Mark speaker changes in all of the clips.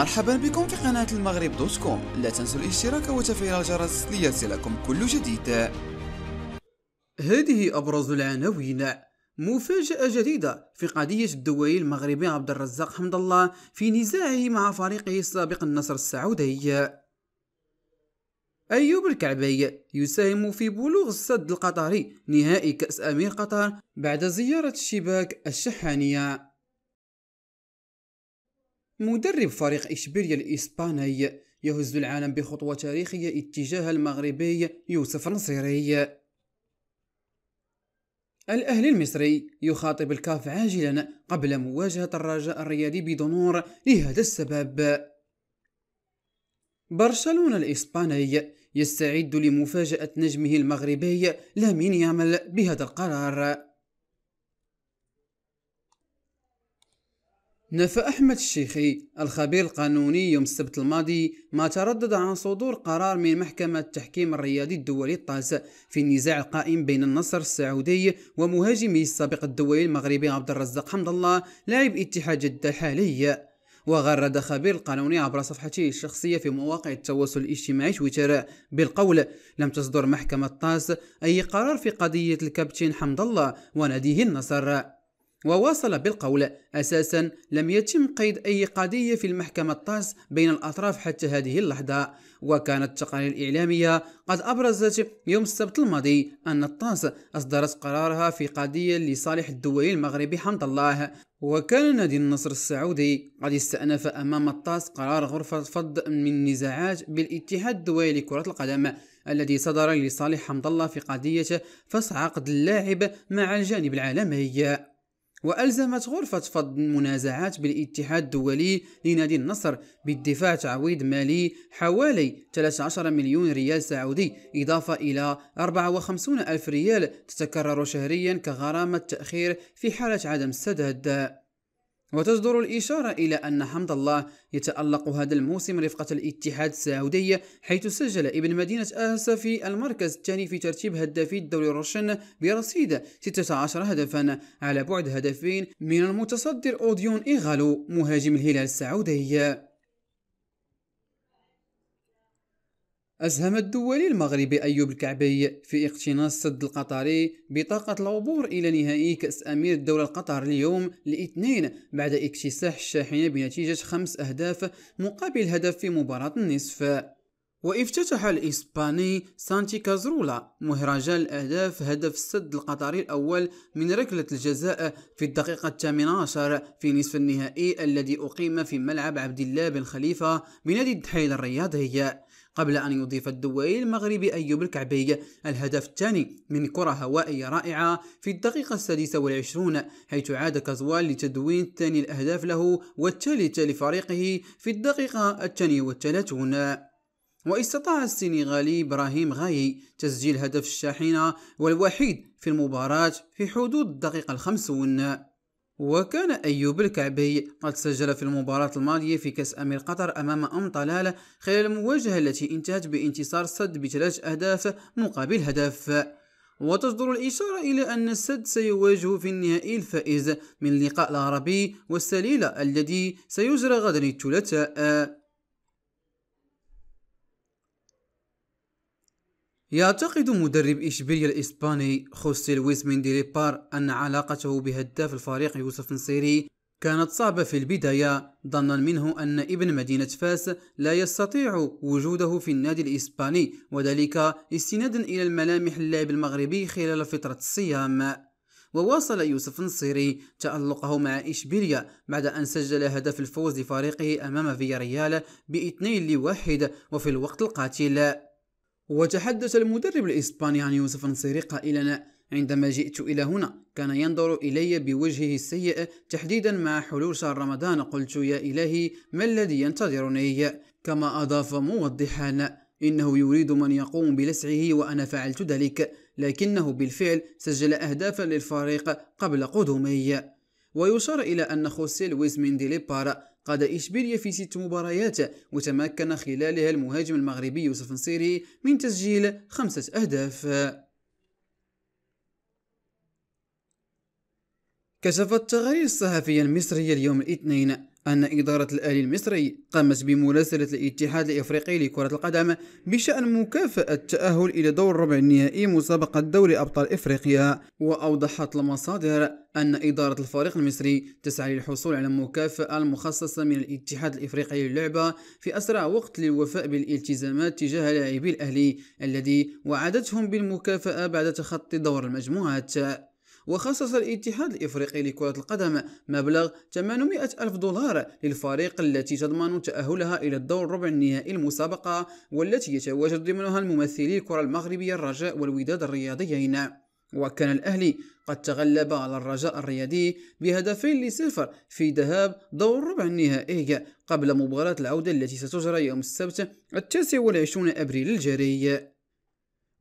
Speaker 1: مرحبا بكم في قناة المغرب دوت كوم لا تنسوا الاشتراك وتفعيل الجرس ليصلكم كل جديد هذه أبرز العناوين مفاجأة جديدة في قضية الدولي المغربي عبد الرزاق حمد الله في نزاعه مع فريقه السابق النصر السعودي أيوب الكعبي يساهم في بلوغ السد القطري نهائي كأس أمير قطر بعد زيارة الشباك الشحانية مدرب فريق إشبيليا الإسباني يهز العالم بخطوة تاريخية اتجاه المغربي يوسف نصيري الأهلي المصري يخاطب الكاف عاجلا قبل مواجهة الرجاء الرياضي بدنور لهذا السبب برشلونة الإسباني يستعد لمفاجأة نجمه المغربي لامين يامل بهذا القرار نفى أحمد الشيخي الخبير القانوني يوم السبت الماضي ما تردد عن صدور قرار من محكمة التحكيم الرياضي الدولي الطاس في النزاع القائم بين النصر السعودي ومهاجمه السابق الدولي المغربي عبد الرزاق حمد الله لاعب اتحاد جدة الحالي وغرد خبير القانوني عبر صفحته الشخصية في مواقع التواصل الاجتماعي تويتر بالقول لم تصدر محكمة طاس أي قرار في قضية الكابتن حمد الله وناديه النصر وواصل بالقول أساسا لم يتم قيد أي قضية في المحكمة الطاس بين الأطراف حتى هذه اللحظة وكانت التقارير الإعلامية قد أبرزت يوم السبت الماضي أن الطاس أصدرت قرارها في قضية لصالح الدولي المغربي حمد الله وكان نادي النصر السعودي قد استأنف أمام الطاس قرار غرفة فض من النزاعات بالاتحاد الدولي لكرة القدم الذي صدر لصالح حمد الله في قضية عقد اللاعب مع الجانب العالمي وألزمت غرفة فض المنازعات بالاتحاد الدولي لنادي النصر بالدفاع تعويض مالي حوالي 13 مليون ريال سعودي إضافة إلى 54 ألف ريال تتكرر شهريا كغرامة تأخير في حالة عدم السداد وتصدر الإشارة إلى أن حمد الله يتألق هذا الموسم رفقة الاتحاد السعودي حيث سجل ابن مدينة أهسا في المركز الثاني في ترتيب هدافي الدوري الروشن برصيد 16 هدفا على بعد هدفين من المتصدر أوديون إيغالو مهاجم الهلال السعودي أسهم الدولي المغربي أيوب الكعبي في اقتناص السد القطري بطاقة العبور إلى نهائي كأس أمير الدولة القطر اليوم الاثنين بعد اكتساح الشاحنة بنتيجة خمس أهداف مقابل هدف في مباراة النصف وافتتح الإسباني سانتي كازرولا مهرجان الأهداف هدف السد القطري الأول من ركلة الجزاء في الدقيقة الثامنة عشر في نصف النهائي الذي أقيم في ملعب عبد الله بن خليفة بنادي الدحيل الرياضية قبل أن يضيف الدوي المغربي أيوب الكعبي الهدف الثاني من كرة هوائية رائعة في الدقيقة السادسة والعشرون حيث عاد كازوال لتدوين ثاني الأهداف له والثالث لفريقه في الدقيقة الثانية والثلاثون واستطاع السنغالي إبراهيم غاي تسجيل هدف الشاحنة والوحيد في المباراة في حدود الدقيقة الخمسون وكان أيوب الكعبي قد سجل في المباراة الماضية في كأس أمير قطر أمام أم طلالة خلال المواجهة التي انتهت بانتصار سد بثلاث أهداف مقابل هدف وتصدر الإشارة إلى أن السد سيواجه في النهائي الفائز من اللقاء العربي والسليلة الذي سيجرى غدا الثلاثاء يعتقد مدرب إشبيلية الإسباني خوسي لويس منديليبار أن علاقته بهداف الفريق يوسف نصيري كانت صعبة في البداية ظنا منه أن ابن مدينة فاس لا يستطيع وجوده في النادي الإسباني وذلك استنادا إلى الملامح اللاعب المغربي خلال فترة الصيام وواصل يوسف نصيري تألقه مع إشبيلية بعد أن سجل هدف الفوز لفريقه أمام فياريال باثنين لواحد وفي الوقت القاتل وتحدث المدرب الإسباني عن يوسف نصيري قائلا عندما جئت إلى هنا كان ينظر إلي بوجهه السيء تحديدا مع حلول شهر رمضان قلت يا إلهي ما الذي ينتظرني كما أضاف موضحا إنه يريد من يقوم بلسعه وأنا فعلت ذلك لكنه بالفعل سجل أهدافا للفريق قبل قدومي ويشار إلى أن خوسيه لويس بارا قاد إشبيليا في ست مباريات وتمكن خلالها المهاجم المغربي يوسف نصيري من تسجيل خمسة أهداف كشفت التقارير الصحفية المصرية اليوم الاثنين أن إدارة الأهلي المصري قامت بمراسلة الاتحاد الإفريقي لكرة القدم بشأن مكافأة التأهل إلى دور الربع النهائي مسابقة دوري أبطال إفريقيا وأوضحت المصادر أن إدارة الفريق المصري تسعى للحصول على مكافأة المخصصة من الاتحاد الإفريقي للعبة في أسرع وقت للوفاء بالالتزامات تجاه لاعبي الأهلي الذي وعدتهم بالمكافأة بعد تخطي دور المجموعات وخصص الاتحاد الإفريقي لكرة القدم مبلغ 800 ألف دولار للفريق التي تضمن تأهلها إلى الدور ربع النهائي المسابقة والتي يتواجد ضمنها الممثلي الكرة المغربية الرجاء والوداد الرياضيين وكان الأهلي قد تغلب على الرجاء الرياضي بهدفين لصفر في ذهاب دور ربع النهائي قبل مباراة العودة التي ستجرى يوم السبت التاسع والعشرون أبريل الجاري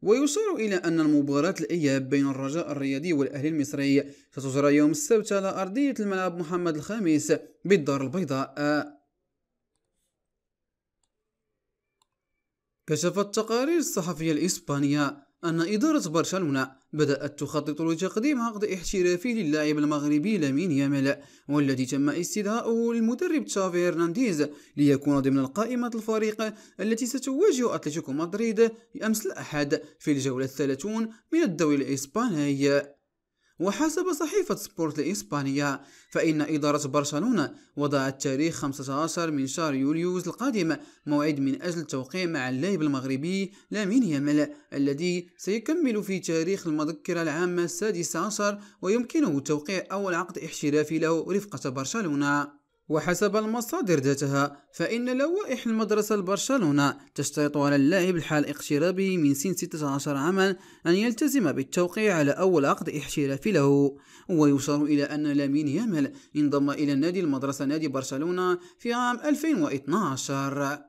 Speaker 1: ويشار إلى أن المباراة الإياب بين الرجاء الرياضي والأهلي المصري ستجرى يوم السبت على أرضية الملعب محمد الخامس بالدار البيضاء كشفت تقارير الصحفية الإسبانية أن إدارة برشلونة بدأت تخطط لتقديم عقد احترافي للاعب المغربي لامين يامال والذي تم استدعاؤه للمدرب تشافي هرنانديز ليكون ضمن قائمة الفريق التي ستواجه أتلتيكو مدريد أمس الأحد في الجولة الثلاثون من الدوري الإسباني وحسب صحيفة سبورت الإسبانية فإن إدارة برشلونة وضعت تاريخ 15 من شهر يوليوز القادم موعد من أجل التوقيع مع اللاعب المغربي لامين يامال الذي سيكمل في تاريخ المذكرة العامة السادسة عشر ويمكنه توقيع أول عقد احترافي له رفقة برشلونة وحسب المصادر ذاتها فإن لوائح المدرسة البرشلونة تشترط على اللاعب الحال اقترابه من سن 16 عاما أن يلتزم بالتوقيع على أول عقد احترافي له ويشار إلى أن لامين يامل انضم إلى نادي المدرسة نادي برشلونة في عام 2012